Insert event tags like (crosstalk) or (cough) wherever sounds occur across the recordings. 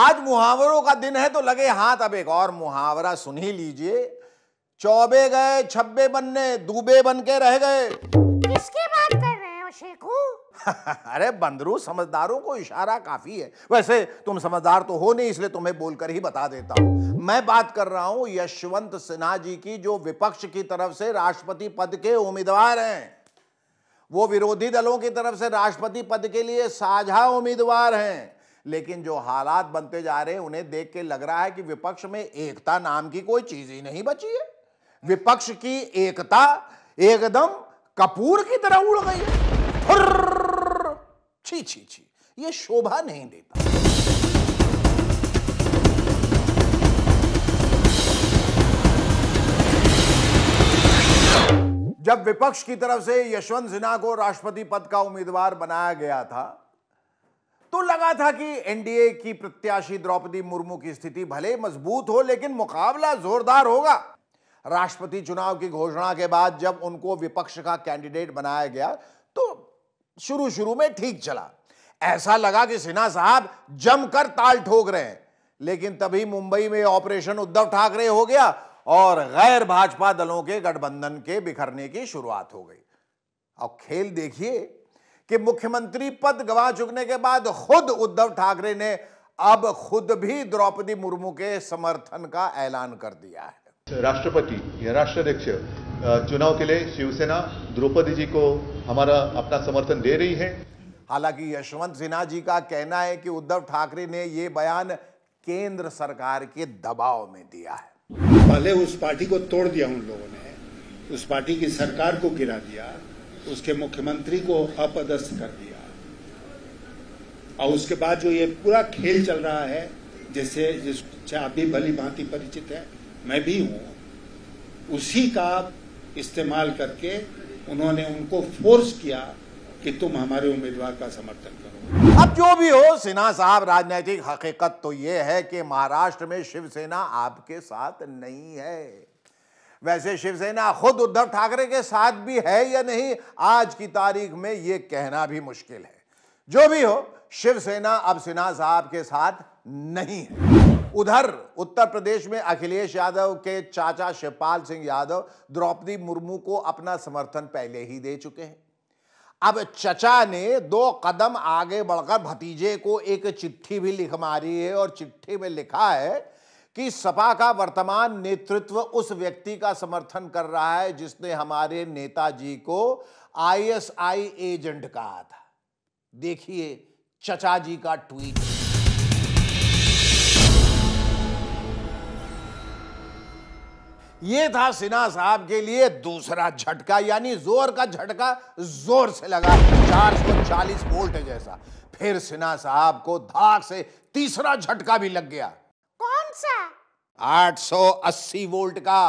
आज मुहावरों का दिन है तो लगे हाथ अब एक और मुहावरा सुन ही लीजिए चौबे गए छब्बे बनने दूबे बन के रह गए किसकी बात कर रहे हो शेखू (laughs) अरे बंदरू समझदारों को इशारा काफी है वैसे तुम समझदार तो हो नहीं इसलिए तुम्हें बोलकर ही बता देता हूं मैं बात कर रहा हूं यशवंत सिन्हा जी की जो विपक्ष की तरफ से राष्ट्रपति पद के उम्मीदवार हैं वो विरोधी दलों की तरफ से राष्ट्रपति पद के लिए साझा उम्मीदवार हैं लेकिन जो हालात बनते जा रहे हैं उन्हें देख के लग रहा है कि विपक्ष में एकता नाम की कोई चीज ही नहीं बची है विपक्ष की एकता एकदम कपूर की तरह उड़ गई है छी छी छी ये शोभा नहीं देता जब विपक्ष की तरफ से यशवंत सिन्हा को राष्ट्रपति पद का उम्मीदवार बनाया गया था तो लगा था कि एनडीए की प्रत्याशी द्रौपदी मुर्मू की स्थिति भले मजबूत हो लेकिन मुकाबला जोरदार होगा राष्ट्रपति चुनाव की घोषणा के बाद जब उनको विपक्ष का कैंडिडेट बनाया गया तो शुरू शुरू में ठीक चला ऐसा लगा कि सिन्हा साहब जमकर ताल ठोक रहे हैं लेकिन तभी मुंबई में ऑपरेशन उद्धव ठाकरे हो गया और गैर भाजपा दलों के गठबंधन के बिखरने की शुरुआत हो गई अब खेल देखिए कि मुख्यमंत्री पद गवा चुकने के बाद खुद उद्धव ठाकरे ने अब खुद भी द्रौपदी मुर्मू के समर्थन का ऐलान कर दिया है राष्ट्रपति या राष्ट्राध्यक्ष चुनाव के लिए शिवसेना द्रौपदी जी को हमारा अपना समर्थन दे रही है हालांकि यशवंत सिन्हा जी का कहना है कि उद्धव ठाकरे ने यह बयान केंद्र सरकार के दबाव में दिया है पहले उस पार्टी को तोड़ दिया उन लोगों ने उस पार्टी की सरकार को गिरा दिया उसके मुख्यमंत्री को अपदस्थ कर दिया और उसके बाद जो ये पूरा खेल चल रहा है जैसे जिससे आप भी भली भांति परिचित है मैं भी हूं उसी का इस्तेमाल करके उन्होंने उनको फोर्स किया कि तुम हमारे उम्मीदवार का समर्थन करो अब जो भी हो सिन्हा साहब राजनीतिक हकीकत तो ये है कि महाराष्ट्र में शिवसेना आपके साथ नहीं है वैसे शिवसेना खुद उद्धव ठाकरे के साथ भी है या नहीं आज की तारीख में यह कहना भी मुश्किल है जो भी हो शिवसेना अब सिन्हा साहब के साथ नहीं है उधर उत्तर प्रदेश में अखिलेश यादव के चाचा शिवपाल सिंह यादव द्रौपदी मुर्मू को अपना समर्थन पहले ही दे चुके हैं अब चचा ने दो कदम आगे बढ़कर भतीजे को एक चिट्ठी भी लिख मारी है और चिट्ठी में लिखा है कि सपा का वर्तमान नेतृत्व उस व्यक्ति का समर्थन कर रहा है जिसने हमारे नेताजी को आईएसआई एजेंट कहा था देखिए चचा जी का ट्वीट ये था सिन्हा साहब के लिए दूसरा झटका यानी जोर का झटका जोर से लगा 440 वोल्ट जैसा फिर सिन्हा साहब को धाक से तीसरा झटका भी लग गया सा 880 वोल्ट का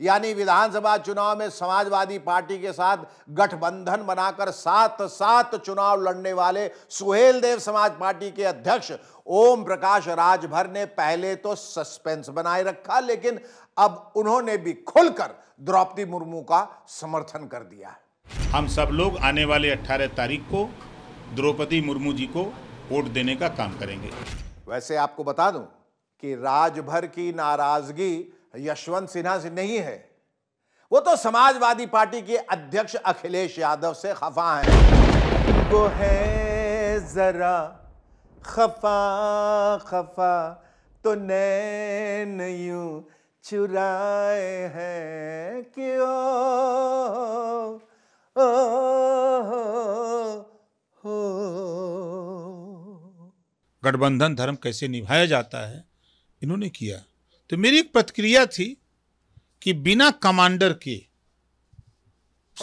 यानी विधानसभा चुनाव में समाजवादी पार्टी के साथ गठबंधन बनाकर सात सात चुनाव लड़ने वाले सुहेल देव समाज पार्टी के अध्यक्ष ओम प्रकाश राजभर ने पहले तो सस्पेंस बनाए रखा लेकिन अब उन्होंने भी खुलकर द्रौपदी मुर्मू का समर्थन कर दिया हम सब लोग आने वाले 18 तारीख को द्रौपदी मुर्मू जी को वोट देने का काम करेंगे वैसे आपको बता दूं कि राजभर की नाराजगी यशवंत सिन्हा से नहीं है वो तो समाजवादी पार्टी के अध्यक्ष अखिलेश यादव से खफा है वो है जरा खफा खफा तो नैन यू चुराए हैं क्यों ओ, ओ, ओ, गठबंधन धर्म कैसे निभाया जाता है इन्होंने किया तो मेरी एक प्रतिक्रिया थी कि बिना कमांडर के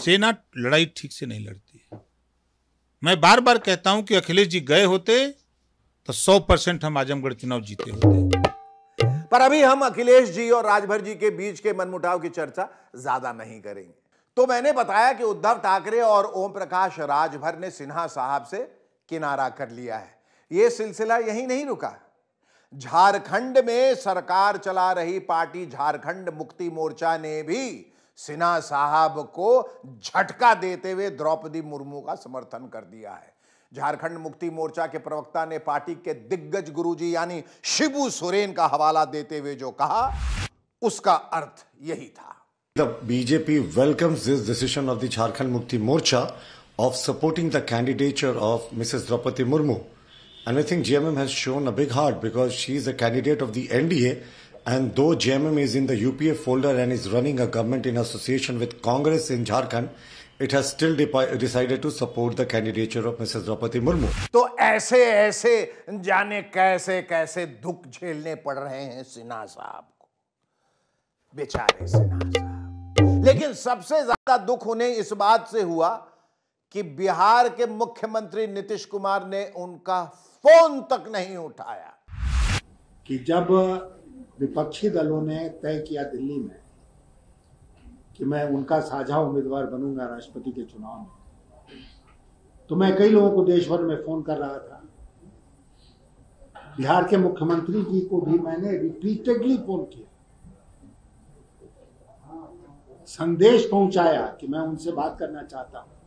सेना लड़ाई ठीक से नहीं लड़ती मैं बार बार कहता हूं कि अखिलेश जी गए होते तो 100 परसेंट हम आजमगढ़ चुनाव जीते होते पर अभी हम अखिलेश जी और राजभर जी के बीच के मनमुटाव की चर्चा ज्यादा नहीं करेंगे तो मैंने बताया कि उद्धव ठाकरे और ओम प्रकाश राजभर ने सिन्हा साहब से किनारा कर लिया है यह सिलसिला यही नहीं रुका झारखंड में सरकार चला रही पार्टी झारखंड मुक्ति मोर्चा ने भी सिन्हा साहब को झटका देते हुए द्रौपदी मुर्मू का समर्थन कर दिया है झारखंड मुक्ति मोर्चा के प्रवक्ता ने पार्टी के दिग्गज गुरुजी यानी शिबू सोरेन का हवाला देते हुए जो कहा उसका अर्थ यही था the BJP welcomes this decision of the Jharkhand Mukti Morcha of supporting the candidature of Mrs Draupadi Murmu And I think JMM has shown a big heart because she is a candidate of the NDA. And though JMM is in the UPA folder and is running a government in association with Congress in Jharkhand, it has still decided to support the candidature of Mrs. Rapati Murmu. तो ऐसे ऐसे जाने कैसे कैसे दुख झेलने पड़ रहे हैं सिन्हा साहब को बेचारे सिन्हा साहब लेकिन सबसे ज्यादा दुख उन्हें इस बात से हुआ कि बिहार के मुख्यमंत्री नीतीश कुमार ने उनका फोन तक नहीं उठाया कि जब विपक्षी दलों ने तय किया दिल्ली में कि मैं उनका साझा उम्मीदवार बनूंगा राष्ट्रपति के चुनाव में तो मैं कई लोगों को देश भर में फोन कर रहा था बिहार के मुख्यमंत्री जी को भी मैंने रिपीटेडली फोन किया संदेश पहुंचाया कि मैं उनसे बात करना चाहता हूं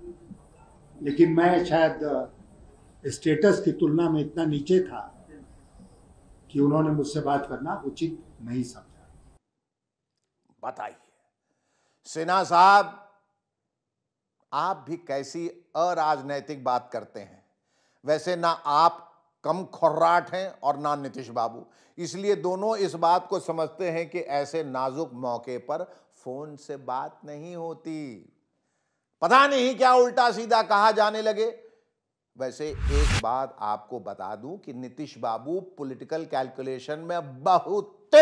लेकिन मैं शायद स्टेटस की तुलना में इतना नीचे था कि उन्होंने मुझसे बात करना उचित नहीं समझा बताइए सिन्हा साहब आप भी कैसी अराजनैतिक बात करते हैं वैसे ना आप कम खुर्राट हैं और ना नीतीश बाबू इसलिए दोनों इस बात को समझते हैं कि ऐसे नाजुक मौके पर फोन से बात नहीं होती पता नहीं क्या उल्टा सीधा कहा जाने लगे वैसे एक बात आपको बता दूं कि नीतीश बाबू पॉलिटिकल कैलकुलेशन में बहुत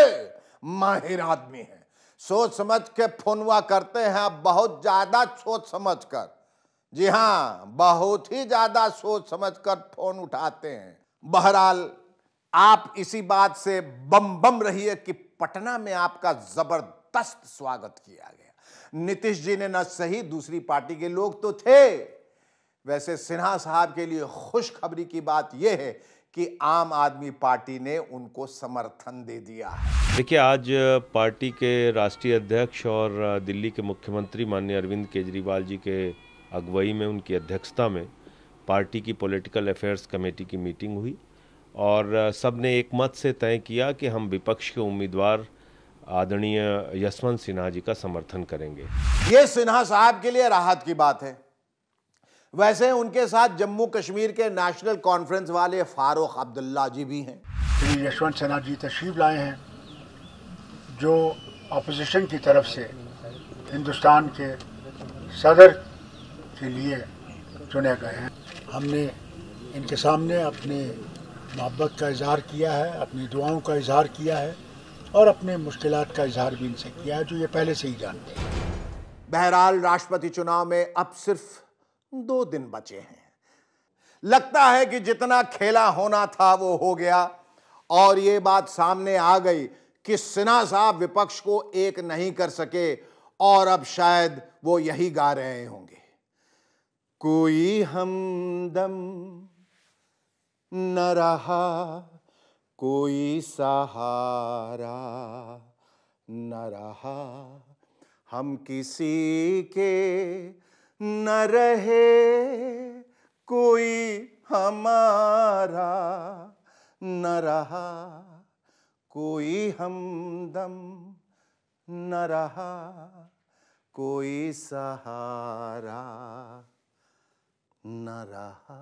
माहिर आदमी है सोच समझ के फोनवा करते हैं आप बहुत ज्यादा सोच समझ कर जी हाँ बहुत ही ज्यादा सोच समझ कर फोन उठाते हैं बहरहाल आप इसी बात से बम बम रहिए कि पटना में आपका जबरदस्त स्वागत किया गया नीतीश जी ने न सही दूसरी पार्टी के लोग तो थे वैसे सिन्हा साहब के लिए खुशखबरी की बात यह है कि आम आदमी पार्टी ने उनको समर्थन दे दिया है देखिए आज पार्टी के राष्ट्रीय अध्यक्ष और दिल्ली के मुख्यमंत्री माननीय अरविंद केजरीवाल जी के अगुवाई में उनकी अध्यक्षता में पार्टी की पॉलिटिकल अफेयर्स कमेटी की मीटिंग हुई और सब ने एक मत से तय किया कि हम विपक्ष के उम्मीदवार आदरणीय यशवंत सिन्हा जी का समर्थन करेंगे ये सिन्हा साहब के लिए राहत की बात है वैसे उनके साथ जम्मू कश्मीर के नेशनल कॉन्फ्रेंस वाले फारूक अब्दुल्ला जी भी हैं श्री यशवंत सिन्हा जी तशरीफ लाए हैं जो अपोजिशन की तरफ से हिंदुस्तान के सदर के लिए चुने गए हैं हमने इनके सामने अपने मोहब्बत का इजहार किया है अपनी दुआओं का इजहार किया है और अपने मुश्किल का इजहार भी इनसे किया है जो ये पहले से ही जानते हैं बहरहाल राष्ट्रपति चुनाव में अब सिर्फ दो दिन बचे हैं लगता है कि जितना खेला होना था वो हो गया और ये बात सामने आ गई कि सिन्हा साहब विपक्ष को एक नहीं कर सके और अब शायद वो यही गा रहे होंगे कोई हमदम न रहा कोई सहारा न रहा हम किसी के न रहे कोई हमारा न रहा कोई हमदम न रहा कोई सहारा न रहा